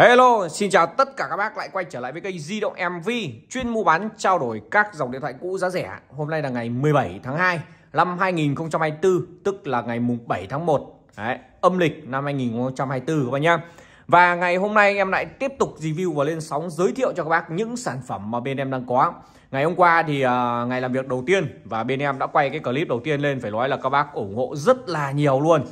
Hello, xin chào tất cả các bác lại quay trở lại với kênh Di động MV chuyên mua bán trao đổi các dòng điện thoại cũ giá rẻ. Hôm nay là ngày 17 tháng 2 năm 2024, tức là ngày mùng 7 tháng 1 Đấy, âm lịch năm 2024 các bác nhá. Và ngày hôm nay em lại tiếp tục review và lên sóng giới thiệu cho các bác những sản phẩm mà bên em đang có. Ngày hôm qua thì uh, ngày làm việc đầu tiên và bên em đã quay cái clip đầu tiên lên phải nói là các bác ủng hộ rất là nhiều luôn.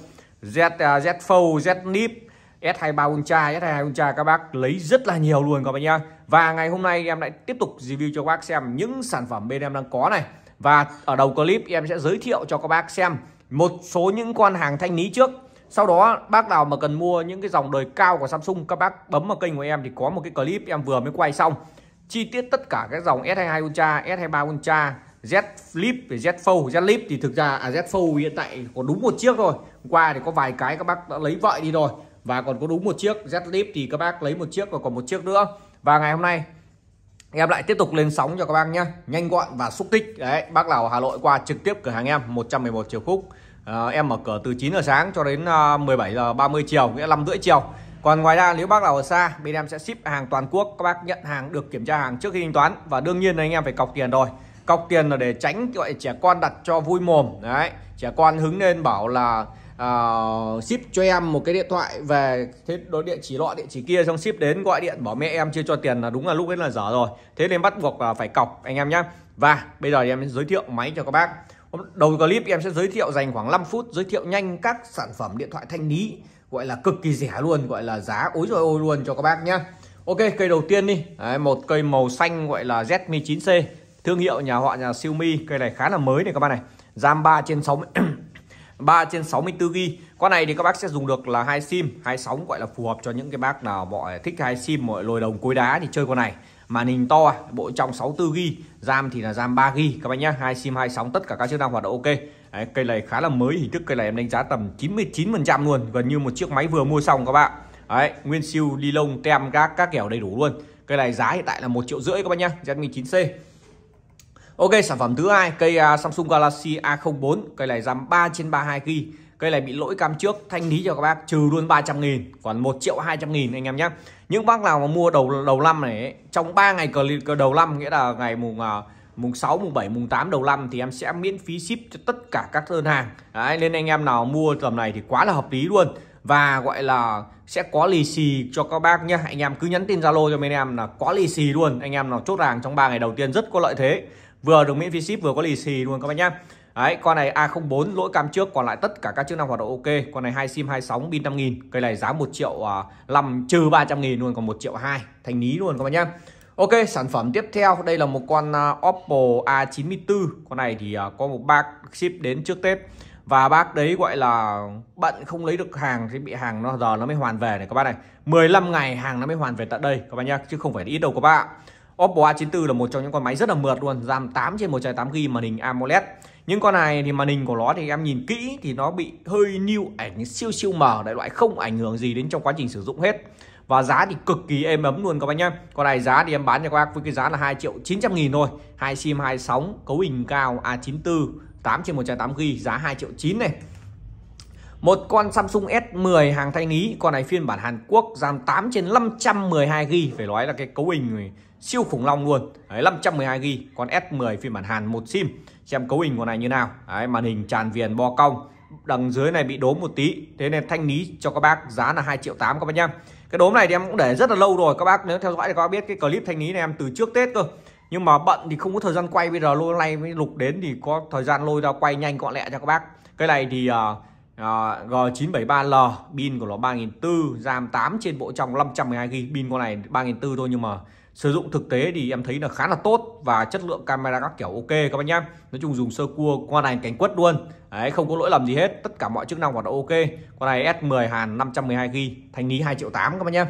Z uh, Z Fold, Z Nip, S23 Ultra, S22 Ultra các bác lấy rất là nhiều luôn các bác nhá. Và ngày hôm nay em lại tiếp tục review cho các bác xem những sản phẩm bên em đang có này. Và ở đầu clip em sẽ giới thiệu cho các bác xem một số những con hàng thanh lý trước. Sau đó bác nào mà cần mua những cái dòng đời cao của Samsung các bác bấm vào kênh của em thì có một cái clip em vừa mới quay xong. Chi tiết tất cả các dòng S22 Ultra, S23 Ultra, Z Flip, Z Fold, Z Flip thì thực ra à Z Fold hiện tại có đúng một chiếc thôi. Hôm qua thì có vài cái các bác đã lấy vợi đi rồi và còn có đúng một chiếc Zlip thì các bác lấy một chiếc và còn một chiếc nữa và ngày hôm nay em lại tiếp tục lên sóng cho các bác nhé nhanh gọn và xúc tích đấy bác nào ở Hà Nội qua trực tiếp cửa hàng em 111 triệu khúc à, em mở cửa từ 9 giờ sáng cho đến 17 ờ, giờ 30 chiều nghĩa năm rưỡi chiều còn ngoài ra nếu bác nào ở xa bên em sẽ ship hàng toàn quốc các bác nhận hàng được kiểm tra hàng trước khi thanh toán và đương nhiên là anh em phải cọc tiền rồi cọc tiền là để tránh gọi trẻ con đặt cho vui mồm đấy trẻ con hứng lên bảo là uh, ship cho em một cái điện thoại về thế đối địa chỉ lọ địa chỉ kia xong ship đến gọi điện bỏ mẹ em chưa cho tiền là đúng là lúc ấy là dở rồi thế nên bắt buộc là phải cọc anh em nhé và bây giờ em sẽ giới thiệu máy cho các bác đầu clip em sẽ giới thiệu dành khoảng 5 phút giới thiệu nhanh các sản phẩm điện thoại thanh lý gọi là cực kỳ rẻ luôn gọi là giá ối rồi ôi luôn cho các bác nhé Ok cây đầu tiên đi Đấy, một cây màu xanh gọi là Zmi 9C thương hiệu nhà họ nhà Xiaomi cây này khá là mới này các bạn này RAM 3 trên 60 3 trên 64 GB. Con này thì các bác sẽ dùng được là hai sim, hai sóng gọi là phù hợp cho những cái bác nào mọi thích hai sim mọi lồi đồng cối đá thì chơi con này. Màn hình to, bộ trong 64 GB, RAM thì là RAM 3 GB các bác nhá. Hai sim hai sóng tất cả các chức năng hoạt động ok. Đấy, cây này khá là mới, hình thức cây này em đánh giá tầm 99% luôn, gần như một chiếc máy vừa mua xong các bạn. Đấy, nguyên siêu đi lông tem các các kiểu đầy đủ luôn. Cây này giá hiện tại là một triệu rưỡi các bác nhá, Redmi 9C. Ok sản phẩm thứ hai cây uh, Samsung Galaxy A04 cây này giảm 3 trên 32 GB cây này bị lỗi cam trước thanh lý cho các bác trừ luôn 300 nghìn còn 1 triệu 200 nghìn anh em nhé những bác nào mà mua đầu đầu năm này ấy, trong 3 ngày cờ, cờ đầu năm nghĩa là ngày mùng uh, mùng 6, mùng 7, mùng 8 đầu năm thì em sẽ miễn phí ship cho tất cả các đơn hàng Đấy, nên anh em nào mua tầm này thì quá là hợp lý luôn và gọi là sẽ có lì xì cho các bác nhé anh em cứ nhắn tin zalo cho bên em là có lì xì luôn anh em nào chốt hàng trong 3 ngày đầu tiên rất có lợi thế vừa được miễn phí ship vừa có lì xì luôn các bác nhá Đấy, con này A04 lỗi cam trước còn lại tất cả các chức năng hoạt động ok. Con này hai sim hai sóng pin 5000, cây này giá 1 triệu uh, à, 5 trừ 300 000 luôn còn 1 triệu 2, thành lý luôn các bạn nhá. Ok, sản phẩm tiếp theo đây là một con uh, Oppo A94. Con này thì uh, có một bác ship đến trước Tết và bác đấy gọi là bận không lấy được hàng thì bị hàng nó giờ nó mới hoàn về này các bác này. 15 ngày hàng nó mới hoàn về tận đây các bạn nhá, chứ không phải ít đâu các bạn ạ. Oppo A94 là một trong những con máy rất là mượt luôn RAM 8 trên 128GB màn hình AMOLED những con này thì màn hình của nó thì em nhìn kỹ thì nó bị hơi new ảnh siêu siêu mờ đại loại không ảnh hưởng gì đến trong quá trình sử dụng hết và giá thì cực kỳ êm ấm luôn các bạn nhé con này giá thì em bán cho các bác với cái giá là 2 triệu 900 nghìn thôi hai sim hai sóng cấu hình cao A94 8 trên 128GB giá 2 triệu 9 này một con Samsung S10 hàng thanh lý con này phiên bản Hàn Quốc RAM 8 trên 512GB phải nói là cái cấu hình này siêu khủng long luôn đấy, 512 g con S10 phiên bản Hàn một sim xem cấu hình con này như nào đấy, màn hình tràn viền bo cong đằng dưới này bị đốm một tí thế nên thanh lý cho các bác giá là 2 triệu 8 các bác nhá cái đốm này thì em cũng để rất là lâu rồi các bác nếu theo dõi thì các bác biết cái clip thanh lý này em từ trước Tết cơ nhưng mà bận thì không có thời gian quay bây giờ lôi nay mới lục đến thì có thời gian lôi ra quay nhanh gọn lẹ cho các bác cái này thì uh, uh, G973L pin của nó 3400 RAM 8 trên bộ trong 512GB pin con này 3400 thôi nhưng mà sử dụng thực tế thì em thấy là khá là tốt và chất lượng camera các kiểu ok các bác nhá nói chung dùng sơ cua con này cánh quất luôn đấy không có lỗi lầm gì hết tất cả mọi chức năng hoạt động ok con này S10 hàn 512 g thanh lý 2 triệu 8 các bác nhá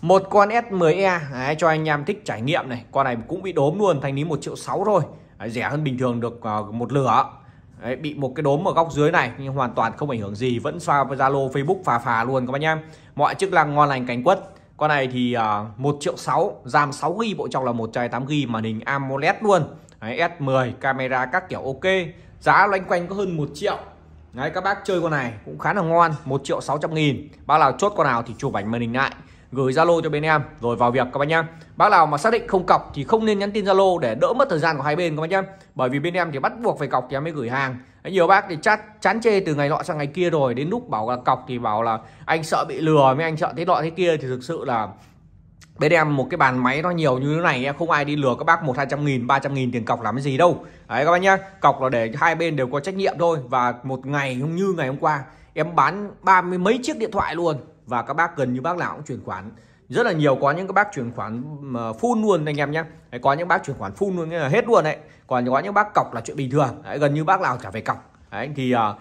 một con S10e đấy, cho anh em thích trải nghiệm này con này cũng bị đốm luôn thanh lý 1 triệu 6 thôi đấy, rẻ hơn bình thường được ờ, một lửa Đấy, bị một cái đốm ở góc dưới này nhưng hoàn toàn không ảnh hưởng gì vẫn xoa Zalo Facebook phà phà luôn các bác nhá mọi chức năng ngon lành cánh quất con này thì uh, à, 1 triệu 6 RAM 6GB bộ trong là 128GB màn hình AMOLED luôn S10 camera các kiểu ok Giá loanh quanh có hơn 1 triệu Đấy các bác chơi con này cũng khá là ngon 1 triệu 600 nghìn Bác nào chốt con nào thì chụp ảnh màn hình lại gửi Zalo cho bên em rồi vào việc các bác nhá. Bác nào mà xác định không cọc thì không nên nhắn tin Zalo để đỡ mất thời gian của hai bên các bác nhá. Bởi vì bên em thì bắt buộc phải cọc thì em mới gửi hàng. Đấy, nhiều bác thì chát chán chê từ ngày nọ sang ngày kia rồi đến lúc bảo là cọc thì bảo là anh sợ bị lừa với anh sợ thế nọ thế kia thì thực sự là bên em một cái bàn máy nó nhiều như thế này em không ai đi lừa các bác một hai trăm nghìn ba trăm nghìn tiền cọc làm cái gì đâu đấy các bác nhá cọc là để hai bên đều có trách nhiệm thôi và một ngày không như ngày hôm qua em bán ba mươi mấy chiếc điện thoại luôn và các bác gần như bác nào cũng chuyển khoản rất là nhiều có những các bác chuyển khoản ờ, full luôn anh em nhé có những bác chuyển khoản full luôn là hết luôn đấy còn có những bác cọc là chuyện bình thường đấy, gần như bác nào chả phải cọc đấy thì ờ,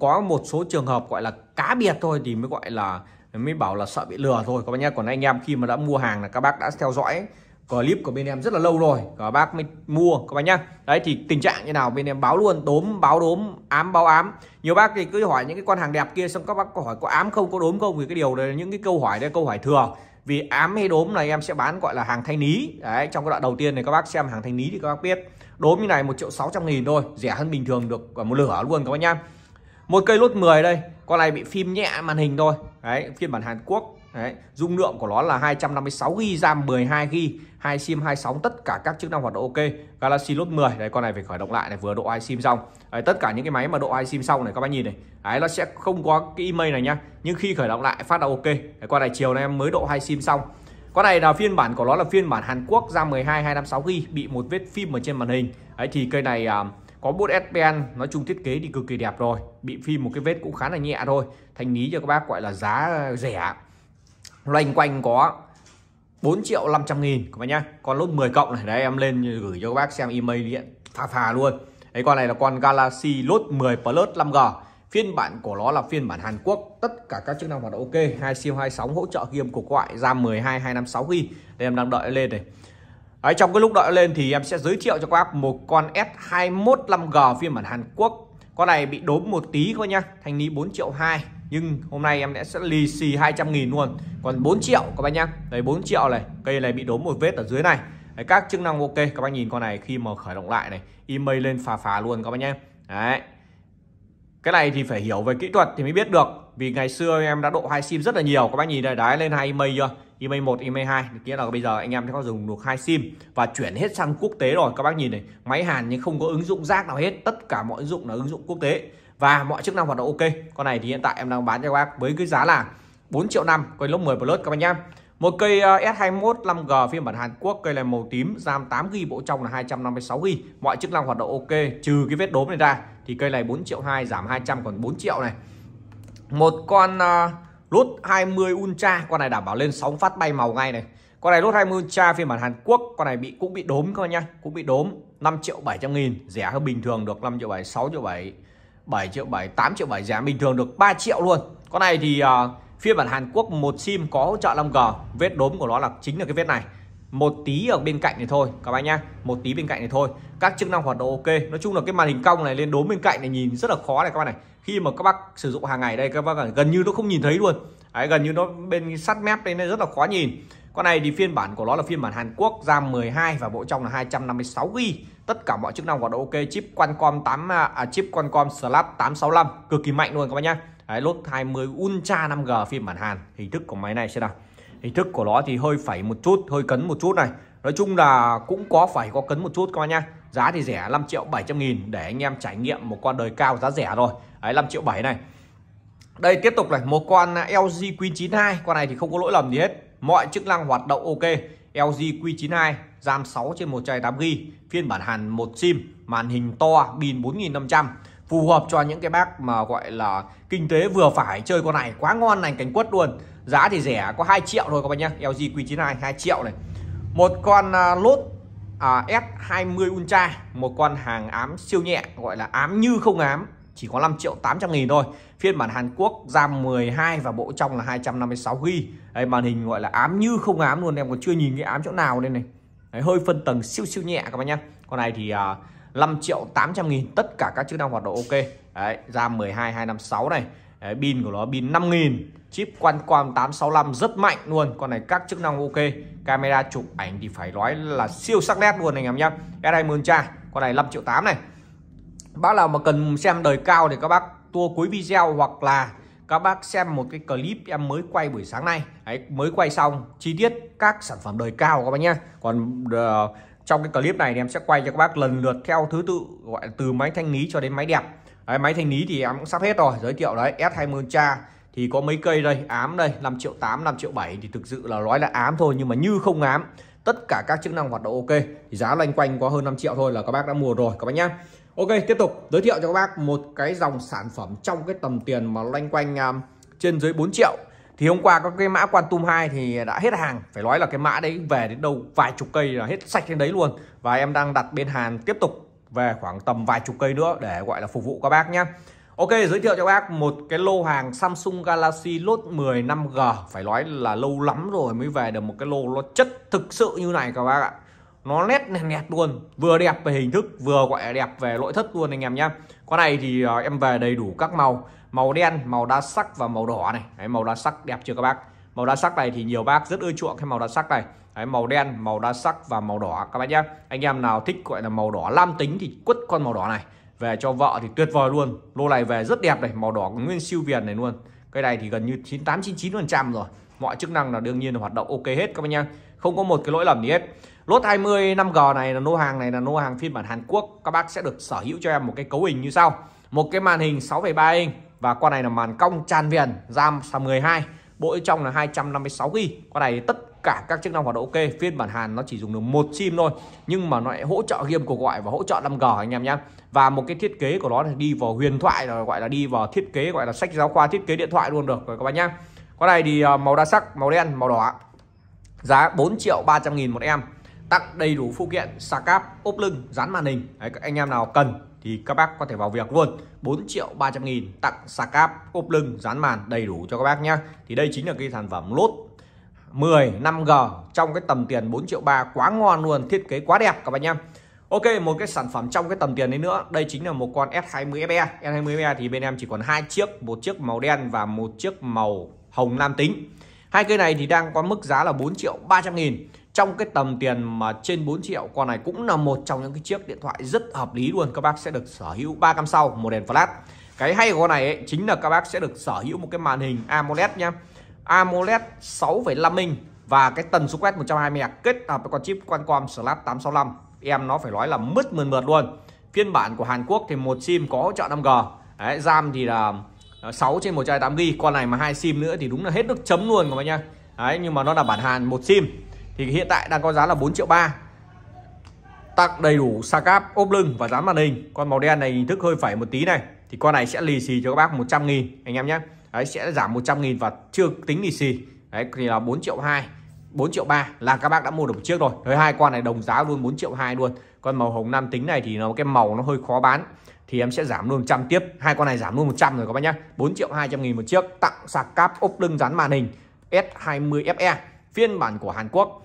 có một số trường hợp gọi là cá biệt thôi thì mới gọi là mới bảo là sợ bị lừa thôi các bác nhé còn anh em khi mà đã mua hàng là các bác đã theo dõi ấy, clip của bên em rất là lâu rồi các bác mới mua các bác nhá đấy thì tình trạng như nào bên em báo luôn đốm báo đốm ám báo ám nhiều bác thì cứ hỏi những cái con hàng đẹp kia xong các bác có hỏi có ám không có đốm không Vì cái điều này những cái câu hỏi đây câu hỏi thừa vì ám hay đốm này em sẽ bán gọi là hàng thanh lý đấy trong cái đoạn đầu tiên này các bác xem hàng thanh lý thì các bác biết đốm như này một triệu sáu trăm nghìn thôi rẻ hơn bình thường được một lửa luôn các bác nhá một cây lốt 10 đây con này bị phim nhẹ màn hình thôi đấy phiên bản Hàn Quốc Đấy, dung lượng của nó là 256GB RAM 12GB, hai sim 26 tất cả các chức năng hoạt động ok. Galaxy Note 10 đây con này phải khởi động lại này vừa độ hai sim xong. Đấy, tất cả những cái máy mà độ hai sim xong này các bác nhìn này. Đấy nó sẽ không có cái email này nhá. Nhưng khi khởi động lại phát là ok. Đấy, con này chiều nay em mới độ hai sim xong. Con này là phiên bản của nó là phiên bản Hàn Quốc RAM 12 256GB bị một vết phim ở trên màn hình. Đấy thì cây này à, có bút S Pen nói chung thiết kế thì cực kỳ đẹp rồi, bị phim một cái vết cũng khá là nhẹ thôi. Thành lý cho các bác gọi là giá rẻ loanh quanh có 4 triệu 500 nghìn các bác nhá con lốt 10 cộng này đấy em lên gửi cho các bác xem email điện phà phà luôn đấy con này là con Galaxy lốt 10 Plus 5G phiên bản của nó là phiên bản Hàn Quốc tất cả các chức năng hoạt động ok hai siêu hai 26 hỗ trợ game cục gọi RAM 12 256 GB đây em đang đợi lên này Đấy, trong cái lúc đợi lên thì em sẽ giới thiệu cho các bác một con S21 5G phiên bản Hàn Quốc con này bị đốm một tí thôi nha thanh lý 4 triệu 2 nhưng hôm nay em sẽ lì xì 200 nghìn luôn còn 4 triệu các bác nhá đấy 4 triệu này cây này bị đốm một vết ở dưới này đấy, các chức năng ok các bác nhìn con này khi mà khởi động lại này email lên phà phà luôn các bác nhá đấy cái này thì phải hiểu về kỹ thuật thì mới biết được vì ngày xưa em đã độ hai sim rất là nhiều các bác nhìn này đấy lên hai email chưa email 1, email 2 nghĩa là bây giờ anh em sẽ có dùng được hai sim và chuyển hết sang quốc tế rồi các bác nhìn này máy hàn nhưng không có ứng dụng rác nào hết tất cả mọi ứng dụng là ứng dụng quốc tế và mọi chức năng hoạt động ok con này thì hiện tại em đang bán cho các bác với cái giá là 4 triệu năm cây lúc 10 plus các bạn nhá một cây ờ, S21 5G phiên bản Hàn Quốc cây này màu tím RAM 8GB bộ trong là 256GB mọi chức năng hoạt động ok trừ cái vết đốm này ra thì cây này 4 triệu 2 giảm 200 còn 4 triệu này một con uh, lốt 20 Ultra con này đảm bảo lên sóng phát bay màu ngay này con này lốt 20 Ultra phiên bản Hàn Quốc con này bị cũng bị đốm các bạn nhá cũng bị đốm 5 triệu 700 nghìn rẻ hơn bình thường được 5 triệu 7 6 triệu 7 7 triệu 7 8 triệu 7 giá bình thường được 3 triệu luôn con này thì uh, phiên bản Hàn Quốc một sim có hỗ trợ 5G vết đốm của nó là chính là cái vết này một tí ở bên cạnh này thôi các bạn nhá một tí bên cạnh này thôi các chức năng hoạt động ok nói chung là cái màn hình cong này lên đốm bên cạnh này nhìn rất là khó này các bạn này khi mà các bác sử dụng hàng ngày đây các bác gần như nó không nhìn thấy luôn Đấy, gần như nó bên sát mép đây nên rất là khó nhìn con này thì phiên bản của nó là phiên bản Hàn Quốc RAM 12 và bộ trong là 256 GB tất cả mọi chức năng hoạt động ok chip Qualcomm 8 à, à, chip Qualcomm Snap 865 cực kỳ mạnh luôn các bạn nhá Đấy, lốt 20 Ultra 5G phiên bản Hàn hình thức của máy này sẽ nào hình thức của nó thì hơi phẩy một chút hơi cấn một chút này nói chung là cũng có phải có cấn một chút các bạn nhá giá thì rẻ 5 triệu 700 nghìn để anh em trải nghiệm một con đời cao giá rẻ rồi Đấy, 5 triệu 7 này đây tiếp tục này một con LG Q92 con này thì không có lỗi lầm gì hết mọi chức năng hoạt động ok LG Q92 RAM 6 trên 128GB phiên bản hàn một sim màn hình to pin 4500 phù hợp cho những cái bác mà gọi là kinh tế vừa phải chơi con này quá ngon lành cánh quất luôn giá thì rẻ có 2 triệu thôi các bạn nhé LG Q92 2 triệu này một con à, lốt à, S20 Ultra một con hàng ám siêu nhẹ gọi là ám như không ám chỉ có 5 triệu 800 nghìn thôi phiên bản Hàn Quốc RAM 12 và bộ trong là 256GB đây, màn hình gọi là ám như không ám luôn em còn chưa nhìn cái ám chỗ nào đây này đấy, hơi phân tầng siêu siêu nhẹ các bạn nhé con này thì uh, à, 5 triệu 800 nghìn tất cả các chức năng hoạt động ok đấy RAM 12 256 này đấy, pin của nó pin 5 nghìn chip Qualcomm 865 rất mạnh luôn con này các chức năng ok camera chụp ảnh thì phải nói là siêu sắc nét luôn anh em nhé S20 Ultra con này 5 triệu 8 này bác nào mà cần xem đời cao thì các bác tua cuối video hoặc là các bác xem một cái clip em mới quay buổi sáng nay Đấy, mới quay xong chi tiết các sản phẩm đời cao các bác nhé còn uh, trong cái clip này thì em sẽ quay cho các bác lần lượt theo thứ tự gọi từ máy thanh lý cho đến máy đẹp đấy, máy thanh lý thì em cũng sắp hết rồi giới thiệu đấy S20 cha thì có mấy cây đây ám đây 5 triệu 8 5 triệu 7 thì thực sự là nói là ám thôi nhưng mà như không ám tất cả các chức năng hoạt động ok thì giá loanh quanh có hơn 5 triệu thôi là các bác đã mua rồi các bác nhé Ok tiếp tục giới thiệu cho các bác một cái dòng sản phẩm trong cái tầm tiền mà loanh quanh um, trên dưới 4 triệu thì hôm qua có cái mã Quantum 2 thì đã hết hàng phải nói là cái mã đấy về đến đâu vài chục cây là hết sạch đến đấy luôn và em đang đặt bên Hàn tiếp tục về khoảng tầm vài chục cây nữa để gọi là phục vụ các bác nhé Ok giới thiệu cho các bác một cái lô hàng Samsung Galaxy Note 10 5G phải nói là lâu lắm rồi mới về được một cái lô nó chất thực sự như này các bác ạ nó nét nét, nét luôn vừa đẹp về hình thức vừa gọi là đẹp về nội thất luôn anh em nhé con này thì ờ, em về đầy đủ các màu màu đen màu đa sắc và màu đỏ này Đấy, màu đa sắc đẹp chưa các bác màu đa sắc này thì nhiều bác rất ưa chuộng cái màu đa sắc này Đấy, màu đen màu đa sắc và màu đỏ các bác nhé anh em nào thích gọi là màu đỏ lam tính thì quất con màu đỏ này về cho vợ thì tuyệt vời luôn lô này về rất đẹp này màu đỏ nguyên siêu viền này luôn cái này thì gần như chín 99 phần trăm rồi mọi chức năng là đương nhiên là hoạt động ok hết các bác nhá không có một cái lỗi lầm gì hết lốt 20 5G này là lô hàng này là lô hàng phiên bản Hàn Quốc các bác sẽ được sở hữu cho em một cái cấu hình như sau một cái màn hình 6,3 inch và con này là màn cong tràn viền RAM 12 bộ trong là 256 g con này tất cả các chức năng hoạt động ok phiên bản Hàn nó chỉ dùng được một sim thôi nhưng mà nó lại hỗ trợ game cuộc gọi và hỗ trợ 5G anh em nhé và một cái thiết kế của nó là đi vào huyền thoại rồi gọi là đi vào thiết kế gọi là sách giáo khoa thiết kế điện thoại luôn được rồi các bạn nhá con này thì ờ, màu đa sắc màu đen màu đỏ giá 4 triệu 300 nghìn một em tặng đầy đủ phụ kiện sạc cáp ốp lưng dán màn hình Đấy, các anh em nào cần thì các bác có thể vào việc luôn 4 triệu 300 nghìn tặng sạc cáp ốp lưng dán màn đầy đủ cho các bác nhé thì đây chính là cái sản phẩm lốt 10 5G trong cái tầm tiền 4 triệu 3 quá ngon luôn thiết kế quá đẹp các bạn nhé Ok một cái sản phẩm trong cái tầm tiền đấy nữa Đây chính là một con S20 FE S20 FE thì bên em chỉ còn hai chiếc Một chiếc màu đen và một chiếc màu hồng nam tính hai cây này thì đang có mức giá là 4 triệu 300 nghìn trong cái tầm tiền mà trên 4 triệu con này cũng là một trong những cái chiếc điện thoại rất hợp lý luôn các bác sẽ được sở hữu ba cam sau một đèn flash cái hay của con này ấy, chính là các bác sẽ được sở hữu một cái màn hình AMOLED nhá AMOLED 6,5 inch và cái tần số quét 120 Hz kết hợp với con chip Qualcomm Snap 865 em nó phải nói là mứt mườn mượt luôn phiên bản của Hàn Quốc thì một sim có hỗ trợ 5G Đấy, RAM thì là 6 ờ, trên 128 GB con này mà hai sim nữa thì đúng là hết nước chấm luôn các bạn nhá đấy nhưng mà nó là bản hàn một sim thì hiện tại đang có giá là 4 triệu ba tặng đầy đủ sa cáp ốp lưng và dán màn hình con màu đen này hình thức hơi phải một tí này thì con này sẽ lì xì cho các bác 100 nghìn anh em nhé đấy sẽ giảm 100 nghìn và chưa tính lì xì đấy thì là 4 triệu 2 4 triệu 3 là các bác đã mua được một chiếc rồi với hai con này đồng giá luôn 4 triệu 2 luôn con màu hồng nam tính này thì nó cái màu nó hơi khó bán thì em sẽ giảm luôn 100 tiếp hai con này giảm luôn 100 rồi các bác nhá 4 triệu 200 nghìn một chiếc tặng sạc cáp ốp lưng dán màn hình S20FE phiên bản của Hàn Quốc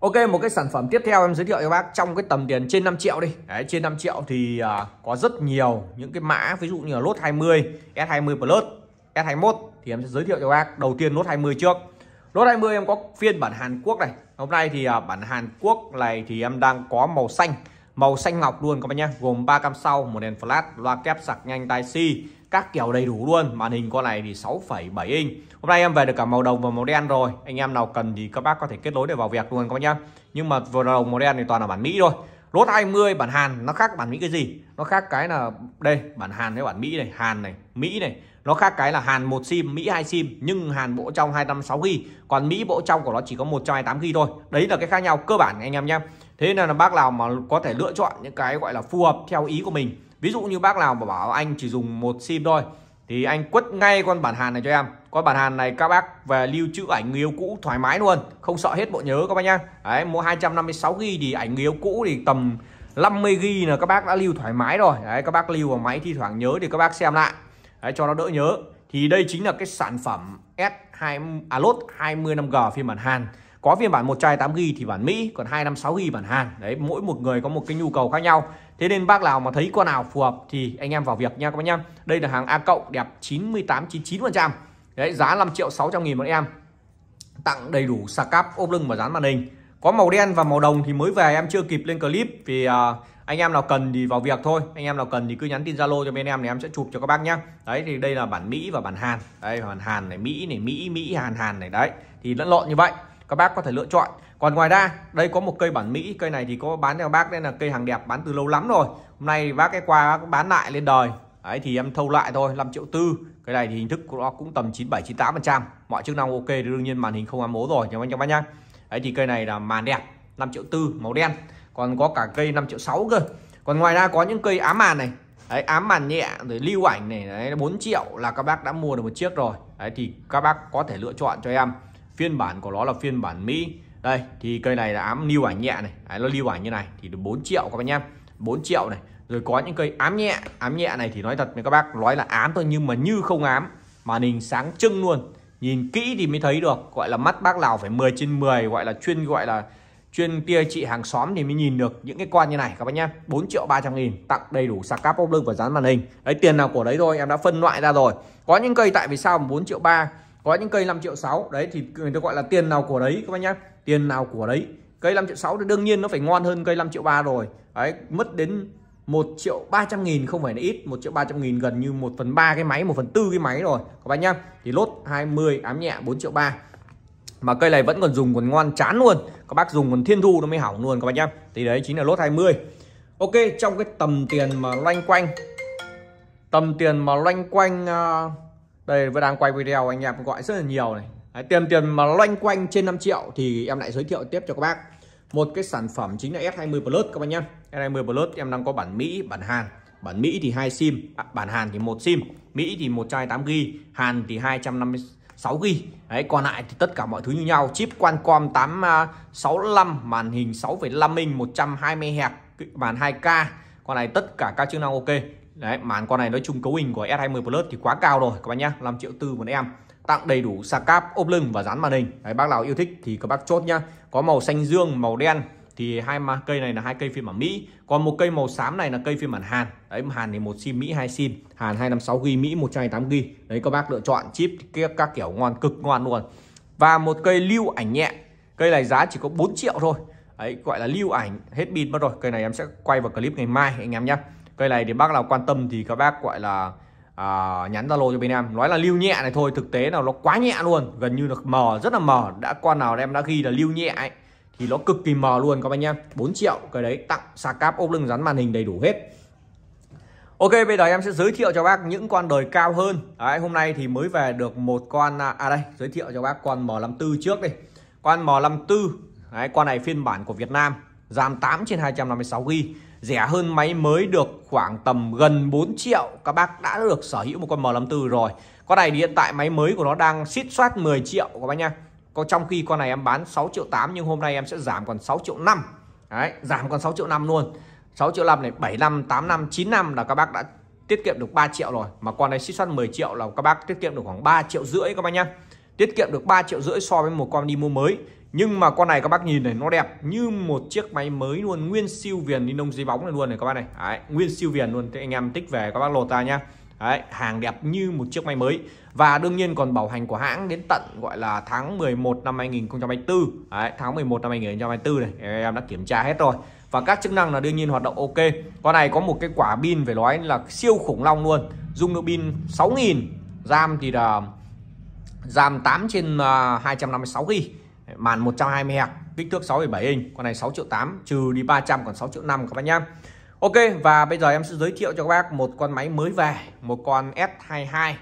Ok một cái sản phẩm tiếp theo em giới thiệu cho bác trong cái tầm tiền trên 5 triệu đi Đấy, trên 5 triệu thì uh, có rất nhiều những cái mã ví dụ như là lốt 20 S20 Plus S21 thì em sẽ giới thiệu cho bác đầu tiên lốt 20 trước lốt 20 em có phiên bản Hàn Quốc này hôm nay thì uh, bản Hàn Quốc này thì em đang có màu xanh màu xanh ngọc luôn các bạn nhé gồm ba cam sau một đèn flash loa kép sạc nhanh tai si các kiểu đầy đủ luôn màn hình con này thì 6,7 inch hôm nay em về được cả màu đồng và màu đen rồi anh em nào cần thì các bác có thể kết nối để vào việc luôn các bác nhé. nhưng mà vừa đồng màu đen thì toàn là bản mỹ thôi lốt 20 bản Hàn nó khác bản Mỹ cái gì nó khác cái là đây bản Hàn với bản Mỹ này Hàn này Mỹ này nó khác cái là Hàn một sim Mỹ hai sim nhưng Hàn bộ trong 256 GB còn Mỹ bộ trong của nó chỉ có 128 GB thôi đấy là cái khác nhau cơ bản anh em nhé thế nên là bác nào mà có thể lựa chọn những cái gọi là phù hợp theo ý của mình ví dụ như bác nào mà bảo anh chỉ dùng một sim thôi thì anh quất ngay con bản hàn này cho em con bản hàn này các bác về lưu trữ ảnh người yêu cũ thoải mái luôn không sợ hết bộ nhớ các bác nhá đấy mua 256 g thì ảnh người yêu cũ thì tầm 50 g là các bác đã lưu thoải mái rồi đấy các bác lưu vào máy thi thoảng nhớ thì các bác xem lại đấy, cho nó đỡ nhớ thì đây chính là cái sản phẩm S2 Alot à, năm g phiên bản Hàn có phiên bản 128GB thì bản Mỹ còn 256GB bản Hàn đấy mỗi một người có một cái nhu cầu khác nhau thế nên bác nào mà thấy con nào phù hợp thì anh em vào việc nha các bác nhá đây là hàng A cộng đẹp 98 99 phần trăm đấy giá 5 triệu 600 nghìn một em tặng đầy đủ sạc cáp ốp lưng và dán màn hình có màu đen và màu đồng thì mới về em chưa kịp lên clip vì à, anh em nào cần thì vào việc thôi anh em nào cần thì cứ nhắn tin zalo cho bên em thì em sẽ chụp cho các bác nhá đấy thì đây là bản mỹ và bản hàn đây bản hàn này mỹ này mỹ mỹ hàn hàn này đấy thì lẫn lộn như vậy các bác có thể lựa chọn còn ngoài ra đây có một cây bản Mỹ cây này thì có bán cho bác đây là cây hàng đẹp bán từ lâu lắm rồi hôm nay bác cái qua bác bán lại lên đời ấy thì em thâu lại thôi 5 triệu tư cái này thì hình thức của nó cũng tầm chín 98 phần trăm mọi chức năng ok đương nhiên màn hình không ám mố rồi nhá anh cho bác nhá ấy thì cây này là màn đẹp 5 triệu tư màu đen còn có cả cây 5 triệu sáu cơ còn ngoài ra có những cây ám màn này ấy ám màn nhẹ rồi lưu ảnh này đấy, 4 triệu là các bác đã mua được một chiếc rồi ấy thì các bác có thể lựa chọn cho em phiên bản của nó là phiên bản Mỹ đây thì cây này là ám lưu ảnh nhẹ này đấy, nó lưu ảnh như này thì được 4 triệu các bác nhá 4 triệu này rồi có những cây ám nhẹ ám nhẹ này thì nói thật với các bác nói là ám thôi nhưng mà như không ám màn hình sáng trưng luôn nhìn kỹ thì mới thấy được gọi là mắt bác nào phải 10 trên 10 gọi là chuyên gọi là chuyên tia trị hàng xóm thì mới nhìn được những cái con như này các bác nhá 4 triệu 300 nghìn tặng đầy đủ sạc cáp ốc lưng và dán màn hình đấy tiền nào của đấy thôi em đã phân loại ra rồi có những cây tại vì sao 4 triệu 3 có những cây 5 triệu 6 đấy thì người ta gọi là tiền nào của đấy các bác nhá tiền nào của đấy cây 5 triệu 6 thì đương nhiên nó phải ngon hơn cây 5 triệu 3 rồi đấy mất đến 1 triệu 300 nghìn không phải là ít 1 triệu 300 nghìn gần như 1 phần 3 cái máy 1 phần tư cái máy rồi các bác nhá thì lốt 20 ám nhẹ 4 triệu 3 mà cây này vẫn còn dùng còn ngon chán luôn các bác dùng còn thiên thu nó mới hỏng luôn các bác nhá thì đấy chính là lốt 20 ok trong cái tầm tiền mà loanh quanh tầm tiền mà loanh quanh uh, đây vẫn đang quay video anh em gọi rất là nhiều này Đấy, tiền tiền mà loanh quanh trên 5 triệu thì em lại giới thiệu tiếp cho các bác một cái sản phẩm chính là S20 Plus các bạn nhé S20 Plus em đang có bản Mỹ bản Hàn bản Mỹ thì hai sim à, bản Hàn thì một sim Mỹ thì 128 g Hàn thì 256 g Đấy, còn lại thì tất cả mọi thứ như nhau chip Qualcomm 865 màn hình 6,5 inch 120 Hz màn 2K còn này tất cả các chức năng ok Đấy, màn con này nói chung cấu hình của S20 Plus thì quá cao rồi các bạn nhé 5 triệu tư một em. Tặng đầy đủ sạc cáp, ốp lưng và dán màn hình. Đấy, bác nào yêu thích thì các bác chốt nhá. Có màu xanh dương, màu đen thì hai mà cây này là hai cây phiên bản Mỹ, còn một cây màu xám này là cây phiên bản Hàn. Đấy, Hàn thì một sim Mỹ hai sim, Hàn 256 GB, Mỹ 128 GB. Đấy các bác lựa chọn chip các, kiểu ngon cực ngon luôn. Và một cây lưu ảnh nhẹ. Cây này giá chỉ có 4 triệu thôi. ấy gọi là lưu ảnh hết pin mất rồi. Cây này em sẽ quay vào clip ngày mai anh em nhé cây này thì bác nào quan tâm thì các bác gọi là à, nhắn zalo cho bên em nói là lưu nhẹ này thôi thực tế là nó quá nhẹ luôn gần như là mờ rất là mờ đã con nào em đã ghi là lưu nhẹ ấy thì nó cực kỳ mờ luôn các bác em 4 triệu cái đấy tặng sạc cáp ốp lưng rắn màn hình đầy đủ hết Ok bây giờ em sẽ giới thiệu cho bác những con đời cao hơn đấy, hôm nay thì mới về được một con à, à đây giới thiệu cho bác con M54 trước đi con M54 đấy, con này phiên bản của Việt Nam giảm 8 trên 256 GB rẻ hơn máy mới được khoảng tầm gần 4 triệu các bác đã được sở hữu một con M54 rồi con này thì hiện tại máy mới của nó đang xít soát 10 triệu các bác nha. còn trong khi con này em bán 6 triệu 8 nhưng hôm nay em sẽ giảm còn 6 triệu 5 Đấy, giảm còn 6 triệu 5 luôn 6 triệu 5 này 7 năm 8 năm 9 năm là các bác đã tiết kiệm được 3 triệu rồi mà con này xích soát 10 triệu là các bác tiết kiệm được khoảng 3 triệu rưỡi các bác nhá tiết kiệm được 3 triệu rưỡi so với một con đi mua mới nhưng mà con này các bác nhìn này nó đẹp như một chiếc máy mới luôn nguyên siêu viền đi nông giấy bóng này luôn này các bác này Đấy, nguyên siêu viền luôn thì anh em tích về các bác lột ra nhá Đấy, hàng đẹp như một chiếc máy mới và đương nhiên còn bảo hành của hãng đến tận gọi là tháng 11 năm 2024 Đấy, tháng 11 năm 2024 này em đã kiểm tra hết rồi và các chức năng là đương nhiên hoạt động ok con này có một cái quả pin phải nói là siêu khủng long luôn dung lượng pin 6.000 RAM thì là RAM 8 trên ờ, uh, 256GB màn 120Hz kích thước 6,7 inch con này 6 triệu 8 trừ đi 300 còn 6 triệu 5 các bác nhá Ok và bây giờ em sẽ giới thiệu cho các bác một con máy mới về một con S22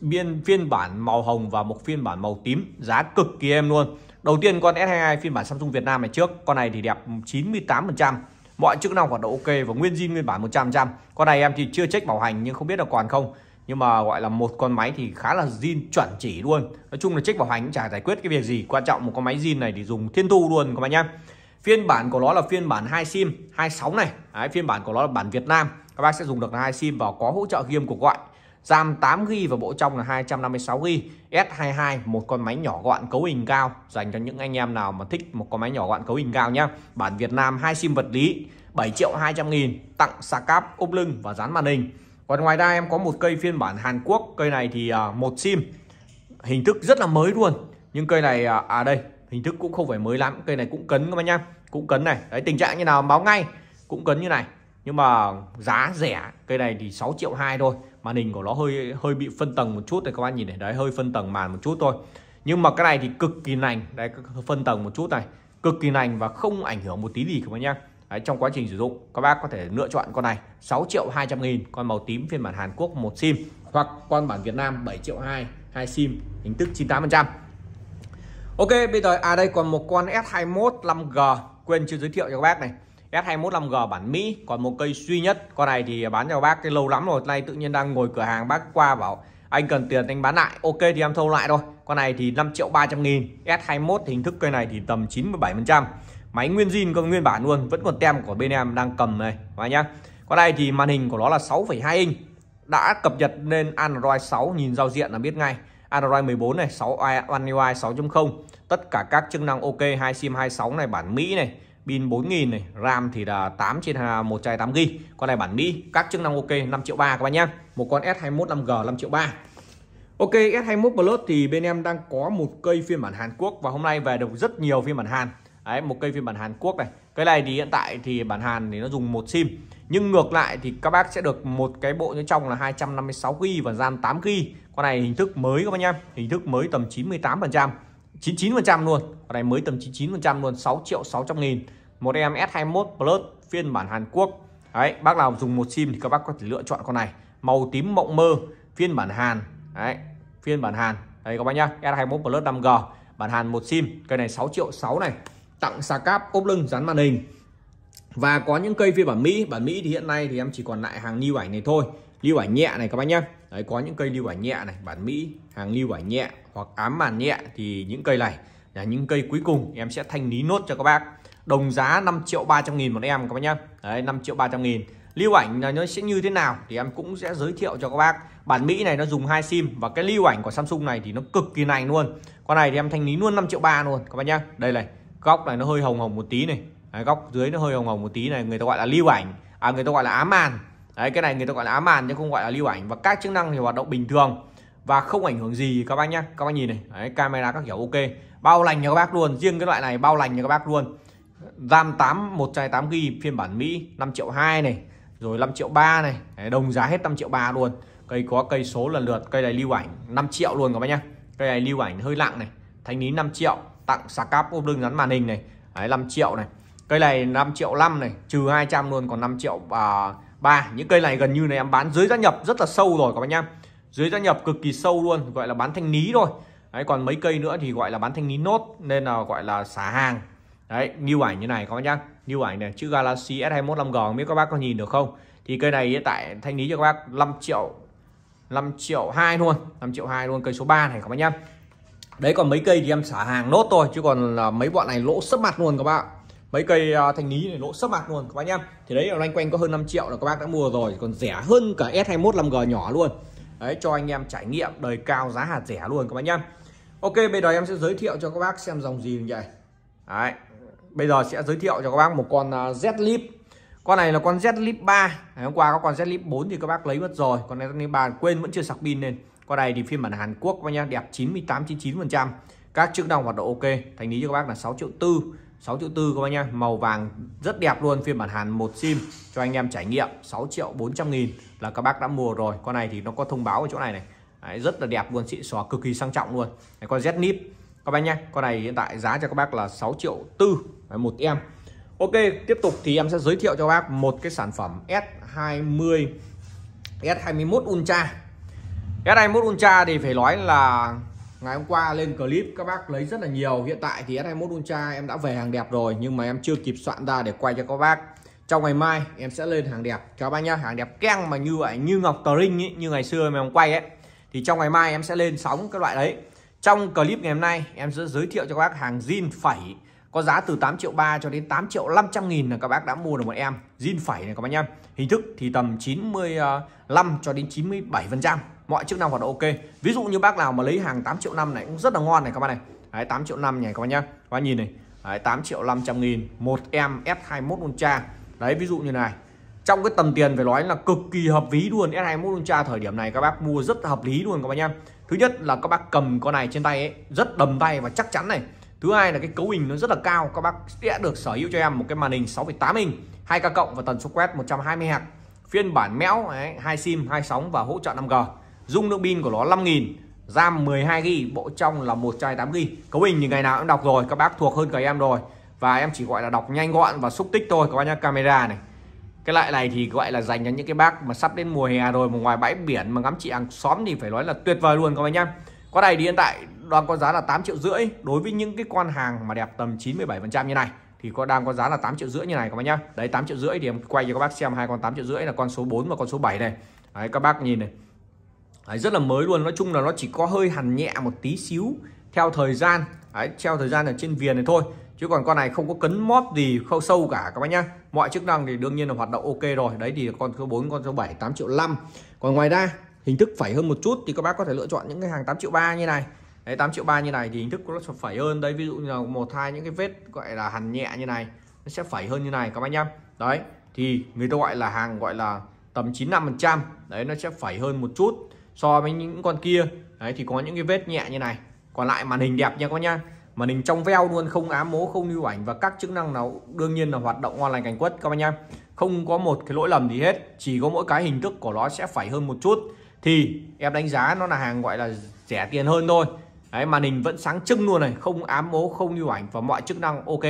biên phiên bản màu hồng và một phiên bản màu tím giá cực kỳ em luôn đầu tiên con S22 phiên bản Samsung Việt Nam này trước con này thì đẹp 98% mọi chức năng hoạt động ok và nguyên zin nguyên bản 100% con này em thì chưa check bảo hành nhưng không biết là còn không nhưng mà gọi là một con máy thì khá là zin chuẩn chỉ luôn nói chung là trích bảo hành cũng chả giải quyết cái việc gì quan trọng một con máy zin này thì dùng thiên thu luôn các bạn nhé phiên bản của nó là phiên bản hai sim 26 này Đấy, phiên bản của nó là bản Việt Nam các bác sẽ dùng được hai sim và có hỗ trợ ghi âm cuộc gọi RAM 8GB và bộ trong là 256GB S22 một con máy nhỏ gọn cấu hình cao dành cho những anh em nào mà thích một con máy nhỏ gọn cấu hình cao nhá bản Việt Nam hai sim vật lý 7 triệu 200 nghìn tặng sạc cáp ốp lưng và dán màn hình còn ngoài ra em có một cây phiên bản Hàn Quốc cây này thì à, một sim hình thức rất là mới luôn nhưng cây này à, à đây hình thức cũng không phải mới lắm cây này cũng cấn các bạn nhá cũng cấn này đấy tình trạng như nào báo ngay cũng cấn như này nhưng mà giá rẻ cây này thì 6 triệu hai thôi màn hình của nó hơi hơi bị phân tầng một chút này các bạn nhìn này đấy hơi phân tầng màn một chút thôi nhưng mà cái này thì cực kỳ nành đấy phân tầng một chút này cực kỳ lành và không ảnh hưởng một tí gì các bạn nhá Đấy, trong quá trình sử dụng các bác có thể lựa chọn con này 6 triệu 200 nghìn con màu tím phiên bản Hàn Quốc một sim hoặc con bản Việt Nam 7 triệu 2 2 sim hình thức 98% Ok bây giờ à đây còn một con S21 5G quên chưa giới thiệu cho các bác này S21 5G bản Mỹ còn một cây duy nhất con này thì bán cho bác cái lâu lắm rồi nay tự nhiên đang ngồi cửa hàng bác qua bảo anh cần tiền anh bán lại ok thì em thâu lại thôi con này thì 5 triệu 300 nghìn S21 thì hình thức cây này thì tầm 97% máy nguyên zin còn nguyên bản luôn vẫn còn tem của bên em đang cầm này và nhá con này thì màn hình của nó là 6,2 inch đã cập nhật lên Android 6 nhìn giao diện là biết ngay Android 14 này 6 One UI 6.0 tất cả các chức năng ok hai sim 26 này bản Mỹ này pin 4000 này RAM thì là 8 trên chai 128 GB con này bản Mỹ các chức năng ok 5 triệu ba các bạn nhá một con S21 5G 5 triệu ba Ok S21 Plus thì bên em đang có một cây phiên bản Hàn Quốc và hôm nay về được rất nhiều phiên bản Hàn Đấy, một cây phiên bản Hàn Quốc này cái này thì hiện tại thì bản Hàn thì nó dùng một sim nhưng ngược lại thì các bác sẽ được một cái bộ như trong là 256GB và RAM 8GB con này hình thức mới các bác nhá hình thức mới tầm 98% 99% luôn con này mới tầm 99% luôn 6 triệu 600 nghìn một em S21 Plus phiên bản Hàn Quốc đấy bác nào dùng một sim thì các bác có thể lựa chọn con này màu tím mộng mơ phiên bản Hàn đấy phiên bản Hàn đây các bác nhá S21 Plus 5G bản Hàn một sim cây này 6 triệu 6 này tặng xà cáp ốp lưng dán màn hình và có những cây phiên bản Mỹ bản Mỹ thì hiện nay thì em chỉ còn lại hàng lưu ảnh này thôi lưu ảnh nhẹ này các bác nhé đấy có những cây lưu ảnh nhẹ này bản Mỹ hàng lưu ảnh nhẹ hoặc ám màn nhẹ thì những cây này là những cây cuối cùng em sẽ thanh lý nốt cho các bác đồng giá 5 triệu 300 nghìn một em các bác nhé đấy 5 triệu 300 nghìn lưu ảnh là nó sẽ như thế nào thì em cũng sẽ giới thiệu cho các bác bản Mỹ này nó dùng hai sim và cái lưu ảnh của Samsung này thì nó cực kỳ lành luôn con này thì em thanh lý luôn 5 triệu ba luôn các bác nhá đây này góc này nó hơi hồng hồng một tí này đấy, góc dưới nó hơi hồng hồng một tí này người ta gọi là lưu ảnh à người ta gọi là ám màn đấy cái này người ta gọi là ám màn chứ không gọi là lưu ảnh và các chức năng thì hoạt động bình thường và không ảnh hưởng gì các bác nhá các bác nhìn này đấy, camera các kiểu ok bao lành cho các bác luôn riêng cái loại này bao lành cho các bác luôn RAM 8 128 GB phiên bản Mỹ 5 triệu 2 này rồi 5 triệu 3 này đấy, đồng giá hết 5 triệu 3 luôn cây có cây số lần lượt cây này lưu ảnh 5 triệu luôn các bác nhá cây này lưu ảnh hơi nặng này thanh lý 5 triệu tặng sạc cáp ốp lưng gắn màn hình này Đấy, 5 triệu này cây này 5 triệu 5 này trừ 200 luôn còn 5 triệu à, 3 những cây này gần như này em bán dưới giá nhập rất là sâu rồi các bạn nhá dưới giá nhập cực kỳ sâu luôn gọi là bán thanh lý rồi, đấy còn mấy cây nữa thì gọi là bán thanh lý nốt nên là gọi là xả hàng đấy như ảnh như này các bạn nhá như ảnh này chữ Galaxy S21 5G biết các bác có nhìn được không thì cây này hiện tại thanh lý cho các bác 5 triệu 5 triệu 2 luôn 5 triệu 2 luôn cây số 3 này các bác nhá đấy còn mấy cây thì em xả hàng nốt thôi chứ còn là mấy bọn này lỗ sấp mặt luôn các bạn mấy cây à, thanh lý này lỗ sấp mặt luôn các bạn nhá thì đấy là loanh quanh có hơn 5 triệu là các bác đã mua rồi còn rẻ hơn cả S21 5G nhỏ luôn đấy cho anh em trải nghiệm đời cao giá hạt rẻ luôn các bạn nhá Ok bây giờ em sẽ giới thiệu cho các bác xem dòng gì vậy đấy bây giờ sẽ giới thiệu cho các bác một con à, Z Flip con này là con Z Flip 3 Ngày hôm qua có con Z Flip 4 thì các bác lấy mất rồi còn Z Flip 3 quên vẫn chưa sạc pin lên con này thì phiên bản Hàn Quốc các nhá đẹp 98 99% các chức năng hoạt động ok thành lý cho các bác là 6 triệu tư 6 triệu tư các bác nhá màu vàng rất đẹp luôn phiên bản Hàn một sim cho anh em trải nghiệm 6 triệu 400 nghìn là các bác đã mua rồi con này thì nó có thông báo ở chỗ này này Đấy, rất là đẹp luôn xịn xóa cực kỳ sang trọng luôn Đấy, con Znip các bác nhá con này hiện tại giá cho các bác là 6 triệu tư một em Ok tiếp tục thì em sẽ giới thiệu cho các bác một cái sản phẩm S20 S21 Ultra S21 Ultra thì phải nói là ngày hôm qua lên clip các bác lấy rất là nhiều hiện tại thì S21 Ultra em đã về hàng đẹp rồi nhưng mà em chưa kịp soạn ra để quay cho các bác trong ngày mai em sẽ lên hàng đẹp cho bác nhá hàng đẹp keng mà như vậy như ngọc tờ rinh ấy, như ngày xưa mà em quay ấy thì trong ngày mai em sẽ lên sóng các loại đấy trong clip ngày hôm nay em sẽ giới thiệu cho các bác hàng zin phẩy có giá từ 8 triệu 3 cho đến 8 triệu 500 nghìn là các bác đã mua được một em zin phẩy này các bác nhá hình thức thì tầm 95 cho đến 97 phần trăm mọi chức năng hoạt động ok ví dụ như bác nào mà lấy hàng 8 triệu năm này cũng rất là ngon này các bác này Đấy, 8 triệu năm này các bác nhá các bác nhìn này Đấy, 8 triệu 500 nghìn một em S21 Ultra đấy ví dụ như này trong cái tầm tiền phải nói là cực kỳ hợp lý luôn S21 Ultra thời điểm này các bác mua rất hợp lý luôn các bác nhá thứ nhất là các bác cầm con này trên tay ấy rất đầm tay và chắc chắn này thứ hai là cái cấu hình nó rất là cao các bác sẽ được sở hữu cho em một cái màn hình 6,8 inch 2K cộng và tần số quét 120 Hz phiên bản méo đấy, 2 sim 2 sóng và hỗ trợ 5G dung lượng pin của nó 5.000 RAM 12 g bộ trong là một chai 8 g cấu hình thì ngày nào cũng đọc rồi các bác thuộc hơn cả em rồi và em chỉ gọi là đọc nhanh gọn và xúc tích thôi các bác nhá camera này cái loại này thì gọi là dành cho những cái bác mà sắp đến mùa hè rồi mà ngoài bãi biển mà ngắm chị hàng xóm thì phải nói là tuyệt vời luôn các bác nhá con này thì hiện tại đang có giá là 8 triệu rưỡi đối với những cái con hàng mà đẹp tầm 97% như này thì có đang có giá là 8 triệu rưỡi như này các bác nhá đấy 8 triệu rưỡi thì em quay cho các bác xem hai con 8 triệu rưỡi là con số 4 và con số 7 này đấy, các bác nhìn này đấy, rất là mới luôn nói chung là nó chỉ có hơi hằn nhẹ một tí xíu theo thời gian đấy, theo thời gian ở trên viền này thôi chứ còn con này không có cấn móp gì khâu sâu cả các bác nhá mọi chức năng thì đương nhiên là hoạt động ok rồi đấy thì con số 4 con số 7 8 triệu 5 còn ngoài ra hình thức phải hơn một chút thì các bác có thể lựa chọn những cái hàng 8 triệu ba như này đấy 8 triệu ba như này thì hình thức nó sẽ phẩy hơn đấy ví dụ như là một hai những cái vết gọi là hằn nhẹ như này nó sẽ phẩy hơn như này các bạn nhá đấy thì người ta gọi là hàng gọi là tầm 95 phần trăm đấy nó sẽ phẩy hơn một chút so với những con kia đấy thì có những cái vết nhẹ như này còn lại màn hình đẹp nha các bác nhá màn hình trong veo luôn không ám mố không lưu ảnh và các chức năng nào đương nhiên là hoạt động online cảnh quất các bạn nhá không có một cái lỗi lầm gì hết chỉ có mỗi cái hình thức của nó sẽ phải hơn một chút thì em đánh giá nó là hàng gọi là rẻ tiền hơn thôi Đấy, màn hình vẫn sáng trưng luôn này, không ám mố, không nhu ảnh và mọi chức năng ok.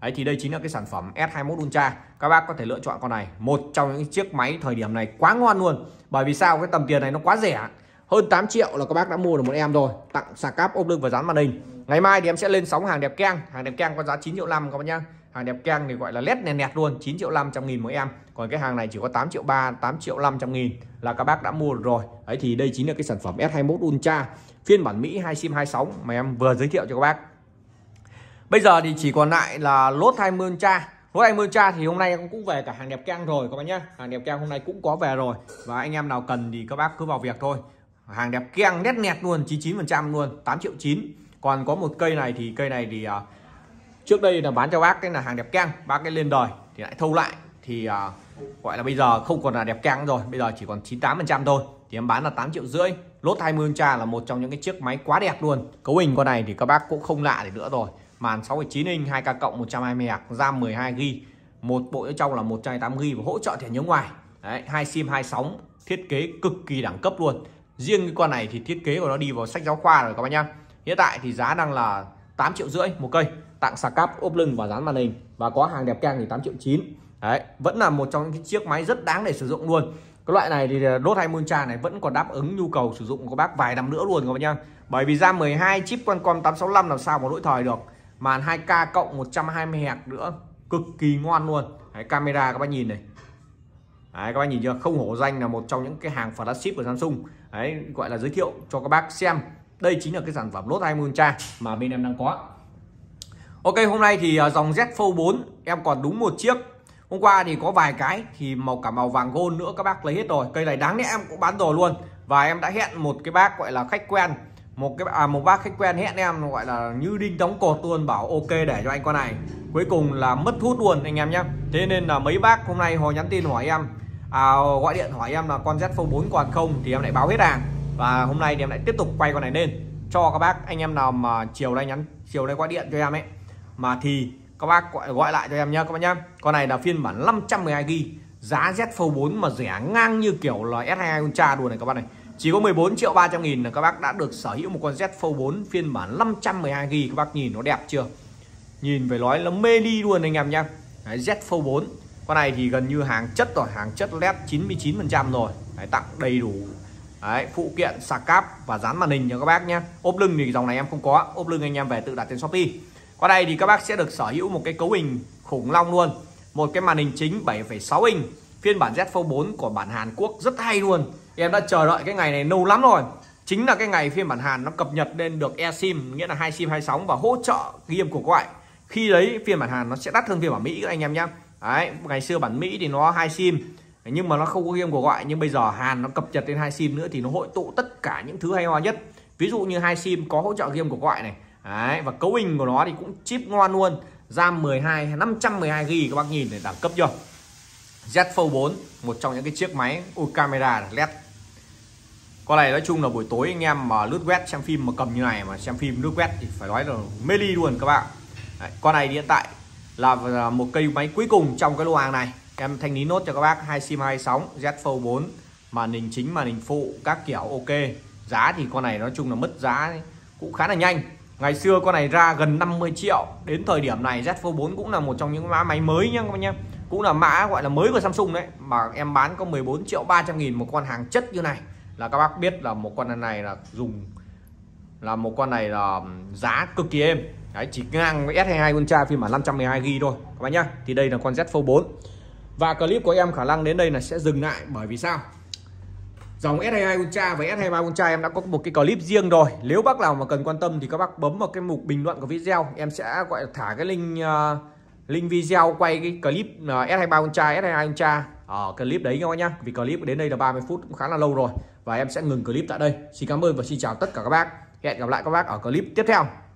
Đấy thì đây chính là cái sản phẩm S21 Ultra. Các bác có thể lựa chọn con này, một trong những chiếc máy thời điểm này quá ngon luôn. Bởi vì sao? Cái tầm tiền này nó quá rẻ. Hơn 8 triệu là các bác đã mua được một em rồi, tặng sạc cáp ốp lưng và dán màn hình. Ngày mai thì em sẽ lên sóng hàng đẹp keng, hàng đẹp keng có giá 9 triệu năm các bác nhá hàng đẹp keng thì gọi là lét nẹt nẹt luôn 9 triệu 500 nghìn mỗi em còn cái hàng này chỉ có 8 triệu 3 8 triệu 500 nghìn là các bác đã mua được rồi ấy thì đây chính là cái sản phẩm S21 Ultra phiên bản Mỹ 2 sim 26 mà em vừa giới thiệu cho các bác bây giờ thì chỉ còn lại là lốt 20 Ultra Hối anh ultra thì hôm nay cũng về cả hàng đẹp keng rồi các bạn nhé Hàng đẹp keng hôm nay cũng có về rồi Và anh em nào cần thì các bác cứ vào việc thôi Hàng đẹp keng nét nẹt luôn 99% luôn 8 triệu 9 Còn có một cây này thì cây này thì à, trước đây là bán cho bác cái là hàng đẹp keng bác cái lên đời thì lại thâu lại thì uh, gọi là bây giờ không còn là đẹp keng rồi bây giờ chỉ còn 98 phần trăm thôi thì em bán là 8 triệu rưỡi lốt 20 Ultra là một trong những cái chiếc máy quá đẹp luôn cấu hình con này thì các bác cũng không lạ để nữa rồi màn 6,9 inch 2K cộng 120 hạt RAM 12 g một bộ ở trong là 128 GB và hỗ trợ thẻ nhớ ngoài Đấy, hai sim hai sóng thiết kế cực kỳ đẳng cấp luôn riêng cái con này thì thiết kế của nó đi vào sách giáo khoa rồi các bạn nhá hiện tại thì giá đang là 8 triệu rưỡi một cây tặng sạc cáp ốp lưng và dán màn hình và có hàng đẹp keng thì 8 triệu 9 đấy vẫn là một trong những chiếc máy rất đáng để sử dụng luôn cái loại này thì ờ, đốt hai hay Montra này vẫn còn đáp ứng nhu cầu sử dụng của các bác vài năm nữa luôn các bác nhá bởi vì ra 12 chip Qualcomm 865 làm sao mà lỗi thời được màn 2K cộng 120 Hz nữa cực kỳ ngon luôn đấy, camera các bác nhìn này Đấy, các bác nhìn chưa không hổ danh là một trong những cái hàng flagship của Samsung đấy gọi là giới thiệu cho các bác xem đây chính là cái sản phẩm lốt hai Montra mà bên em đang có Ok hôm nay thì à, dòng Z Fold 4 em còn đúng một chiếc Hôm qua thì có vài cái thì màu cả màu vàng gold nữa các bác lấy hết rồi Cây này đáng lẽ em cũng bán rồi luôn Và em đã hẹn một cái bác gọi là khách quen một cái à, một bác khách quen hẹn em gọi là như đinh đóng cột luôn bảo ok để cho anh con này cuối cùng là mất hút luôn anh em nhé thế nên là mấy bác hôm nay họ nhắn tin hỏi em à, gọi điện hỏi em là con Z Fold 4 còn không thì em lại báo hết hàng và hôm nay thì em lại tiếp tục quay con này lên cho các bác anh em nào mà chiều nay nhắn chiều nay gọi điện cho em ấy mà thì các bác gọi, gọi lại cho em nhé các bác nhá con này là phiên bản 512GB giá Z4 4 mà rẻ ngang như kiểu là S22 Ultra đùa này các bác này chỉ có 14 triệu 300 nghìn là các bác đã được sở hữu một con Z4 4 phiên bản 512GB các bác nhìn nó đẹp chưa nhìn phải nói nó mê đi luôn anh em nhá Đấy, Z4 4 con này thì gần như hàng chất rồi hàng chất led 99% rồi Đấy, tặng đầy đủ Đấy, phụ kiện sạc cáp và dán màn hình cho các bác nhé ốp lưng thì dòng này em không có ốp lưng anh em về tự đặt trên shopee qua đây thì các bác sẽ được sở hữu một cái cấu hình khủng long luôn Một cái màn hình chính 7,6 inch Phiên bản Z Fold 4 của bản Hàn Quốc rất hay luôn Em đã chờ đợi cái ngày này lâu lắm rồi Chính là cái ngày phiên bản Hàn nó cập nhật lên được eSIM Nghĩa là hai SIM hai sóng và hỗ trợ game của các bạn Khi đấy phiên bản Hàn nó sẽ đắt hơn phiên bản Mỹ các anh em nhé Đấy, ngày xưa bản Mỹ thì nó hai sim nhưng mà nó không có game của gọi nhưng bây giờ Hàn nó cập nhật lên hai sim nữa thì nó hội tụ tất cả những thứ hay ho nhất ví dụ như hai sim có hỗ trợ game của gọi này Đấy, và cấu hình của nó thì cũng chip ngon luôn RAM 12 512 GB các bác nhìn này đẳng cấp chưa Z Fold 4 một trong những cái chiếc máy ui camera led con này nói chung là buổi tối anh em mà lướt web xem phim mà cầm như này mà xem phim lướt web thì phải nói là mê ly luôn các bạn Đấy, con này hiện tại là một cây máy cuối cùng trong cái lô hàng này em thanh lý nốt cho các bác hai sim hai sóng Z Fold 4 màn hình chính màn hình phụ các kiểu ok giá thì con này nói chung là mất giá cũng khá là nhanh Ngày xưa con này ra gần 50 triệu Đến thời điểm này Z4 4 cũng là một trong những mã máy mới nha các bạn nhé Cũng là mã gọi là mới của Samsung đấy Mà em bán có 14 triệu 300 nghìn một con hàng chất như này Là các bác biết là một con này là dùng Là một con này là giá cực kỳ êm Đấy, chỉ ngang với S22 Ultra phiên bản 512GB thôi các bạn nhá. Thì đây là con Z Fold 4. Và clip của em khả năng đến đây là sẽ dừng lại bởi vì sao? Dòng S22 Ultra và S23 Ultra em đã có một cái clip riêng rồi. Nếu bác nào mà cần quan tâm thì các bác bấm vào cái mục bình luận của video, em sẽ gọi thả cái link uh, link video quay cái clip uh, ờ, S23 Ultra, S22 Ultra. Ở ờ, clip đấy các bác nhá. Vì clip đến đây là 30 phút cũng khá là lâu rồi và em sẽ ngừng clip tại đây. Xin cảm ơn và xin chào tất cả các bác. Hẹn gặp lại các bác ở clip tiếp theo.